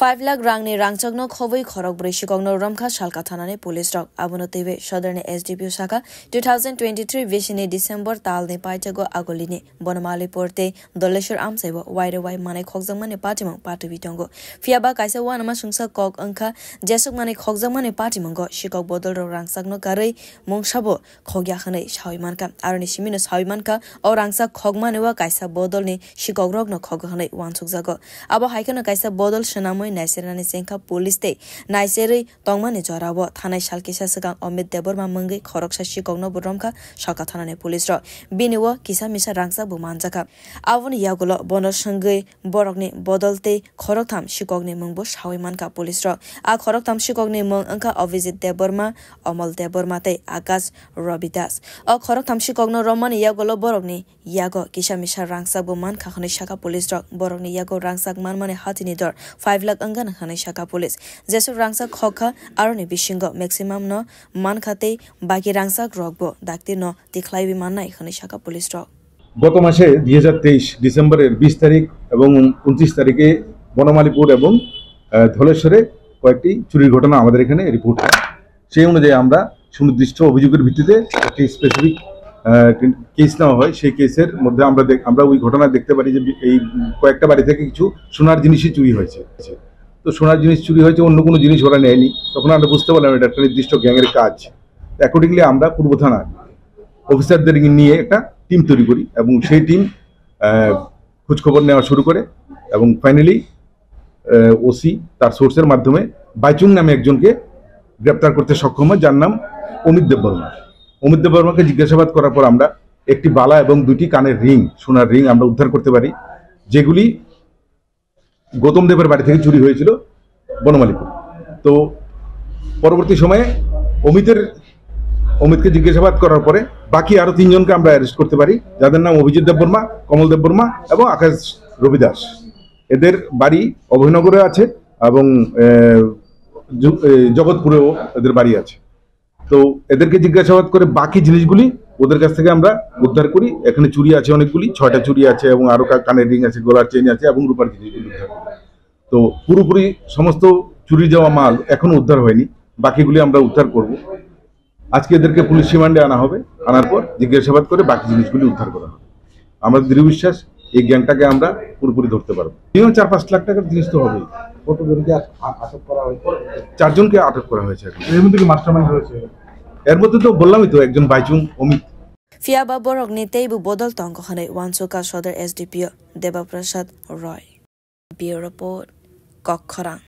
five lakh राङने राङचग्न खबै खरक ब्रै सिकग्न रम्खा सालका थानाने police रक आबुन तेबे सदरने एसडिपिओ शाखा टु थाउजन्ड ट्वेन्टी थ्री बिसिने डिसेम्बर तालने पाइचागो आगोलिने बनमाले पोर्ते दलेश्वर आमसाइब वाइर वाइ माने खगजंमाने पाटिमं पाटु बिटंगो फियाबा काइसे वानमा सुंसा कक अंखा जेसक माने खगजंमाने पाटिमंगो सिकक बदल र राङसाग्न गारै मंसाबो खग्याखनै साविमानका आरनि सिमिन साविमानका अ राङसा खगमाने वा काइसा बदलने सिकक रग्न खगहनै वानसुक जागो अब हाइकन काइसा बदल सनामै সময় নাইসেরানি চেংখা পুলিশতে নাইসের তংমানি জরাব থানায় সালকিসা সিগাং অমিত দেবর্মা মঙ্গি খরকসা শিকগ্ন বুরমখা সকা থানানি পুলিশ র বিনিও কিসা মিসা রাংসা বুমানজাখা আবন ইয়াগুলো বন সঙ্গে বরকনি বদলতে খরকথাম শিকগ্নি মংবো সাউইমানখা পুলিশ র আ খরকথাম শিকগ্নি মং অংখা অভিজিৎ দেববর্মা অমল দেববর্মাতে আকাশ রবি দাস অ খরকথাম শিকগ্ন রমান ইয়াগুলো বরকনি ইয়াগো কিসা মিশা রাংসা বুমান খাখনি শাখা পুলিশ র বরকনি ইয়াগো রাংসাক মানমানে হাতিনি দর five lakh angana khane shaka police jesu rangsak khokha aroni bisingo maximum no মান খাতেই বাকি রাংসাক রকব ডাকতে ন দেখলাই বিমান নাই এখানে শাখা পুলিশ রক গত মাসে দুই হাজার তেইশ ডিসেম্বরের বিশ তারিখ এবং উনত্রিশ তারিখে বনমালীপুর এবং ধলেশ্বরে কয়েকটি চুরির ঘটনা আমাদের এখানে রিপোর্ট হয় সেই অনুযায়ী আমরা সুনির্দিষ্ট অভিযোগের ভিত্তিতে একটি স্পেসিফিক কেস নেওয়া হয় সেই কেসের মধ্যে আমরা আমরা ওই ঘটনা দেখতে পারি যে এই কয়েকটা বাড়ি থেকে কিছু সোনার জিনিসই চুরি হয়েছে তো সোনার জিনিস চুরি হয়েছে অন্য কোনো জিনিস ওরা নেয়নি তখন আমরা বুঝতে পারলাম এটা একটা নির্দিষ্ট গ্যাংয়ের কাজ অ্যাকর্ডিংলি আমরা পূর্ব থানার অফিসারদের নিয়ে একটা টিম তৈরি করি এবং সেই টিম খোঁজখবর নেওয়া শুরু করে এবং ফাইনালি ওসি তার সোর্সের মাধ্যমে বাইচুং নামে একজনকে গ্রেপ্তার করতে সক্ষম হয় যার নাম অমিত দেব বর্মা অমিত দেব বর্মাকে জিজ্ঞাসাবাদ করার পর আমরা একটি বালা এবং দুটি কানের রিং সোনার রিং আমরা উদ্ধার করতে পারি যেগুলি গৌতম দেবের বাড়ি থেকে চুরি হয়েছিল বনমালীপুর তো পরবর্তী সময়ে অমিতের অমিতকে জিজ্ঞাসাবাদ করার পরে বাকি আরও তিনজনকে আমরা অ্যারেস্ট করতে পারি যাদের নাম অভিজিৎ দেববর্মা কমল দেববর্মা এবং আকাশ রবিদাস এদের বাড়ি অভয়নগরে আছে এবং জগৎপুরেও এদের বাড়ি আছে তো এদেরকে জিজ্ঞাসাবাদ করে বাকি জিনিসগুলি ওদের কাছ থেকে আমরা উদ্ধার করি এখানে চুরি আছে অনেকগুলি ছয়টা চুরি আছে এবং আরও কানের রিং আছে গোলার চেন আছে এবং রূপার জিনিসগুলি উদ্ধার করি তো পুরোপুরি সমস্ত চুরি যাওয়া মাল এখনও উদ্ধার হয়নি বাকিগুলি আমরা উদ্ধার করব আজকে এদেরকে পুলিশ রিমান্ডে আনা হবে আনার পর জিজ্ঞাসাবাদ করে বাকি জিনিসগুলি উদ্ধার করা হবে আমরা দৃঢ় বিশ্বাস এই গ্যাংটাকে আমরা পুরোপুরি ধরতে পারবো মিনিমাম চার পাঁচ লাখ টাকার জিনিস তো হবেই চারজনকে আটক করা হয়েছে এর মধ্যে কি হয়েছে এর মধ্যে তো বললামই তো একজন বাইচুং অমিত ফিয়া বাবর নিতেইবু বদল তঙ্গখানে ওয়ানচুকা সদর SDPO Debaprasad Roy bureau report 것 거랑